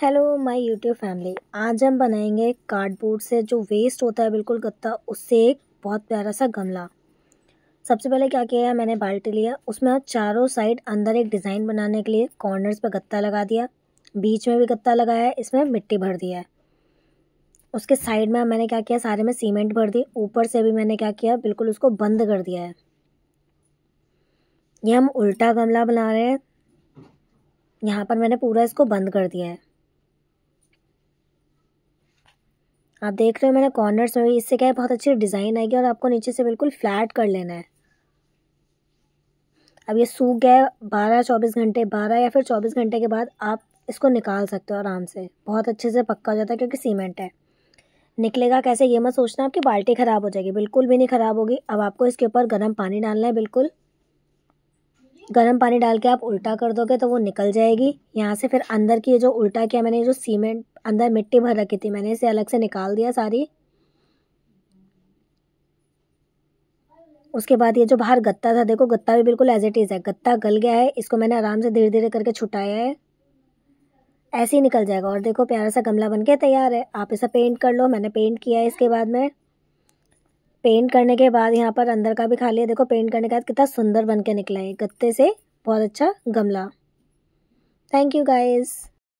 hello my YouTube family आज हम बनाएंगे कार्डबोर्ड से जो वेस्ट होता है बिल्कुल गत्ता उससे एक बहुत प्यारा सा गमला सबसे पहले क्या किया है मैंने बाल्टी लिया उसमें चारों साइड अंदर एक डिज़ाइन बनाने के लिए कॉर्नर्स पर गत्ता लगा दिया बीच में भी गत्ता लगाया इसमें मिट्टी भर दिया है उसके साइड में मैंने क्या किया सारे में सीमेंट भर दी ऊपर से भी मैंने क्या किया बिल्कुल उसको बंद कर दिया है ये हम उल्टा गमला बना रहे हैं यहाँ पर मैंने पूरा इसको बंद कर दिया है आप देख रहे हो मैंने कॉर्नर्स में इससे क्या है बहुत अच्छी डिज़ाइन आएगी और आपको नीचे से बिल्कुल फ्लैट कर लेना है अब ये सूख गया बारह चौबीस घंटे बारह या फिर चौबीस घंटे के बाद आप इसको निकाल सकते हो आराम से बहुत अच्छे से पक्का हो जाता है क्योंकि सीमेंट है निकलेगा कैसे ये मत सोचना आपकी बाल्टी ख़राब हो जाएगी बिल्कुल भी नहीं ख़राब होगी अब आपको इसके ऊपर गर्म पानी डालना है बिल्कुल गर्म पानी डाल के आप उल्टा कर दोगे तो वो निकल जाएगी यहाँ से फिर अंदर की जो उल्टा किया मैंने जो सीमेंट अंदर मिट्टी भर रखी थी मैंने इसे अलग से निकाल दिया सारी उसके बाद ये जो बाहर गत्ता था देखो गत्ता भी बिल्कुल एज इट इज़ है गत्ता गल गया है इसको मैंने आराम से धीरे धीरे करके छुटाया है ऐसे ही निकल जाएगा और देखो प्यारा सा गमला बन के तैयार है आप इसे पेंट कर लो मैंने पेंट किया है इसके बाद में पेंट करने के बाद यहाँ पर अंदर का भी खाली है देखो पेंट करने के बाद कितना सुंदर बन के निकला है गत्ते से बहुत अच्छा गमला थैंक यू गाइज़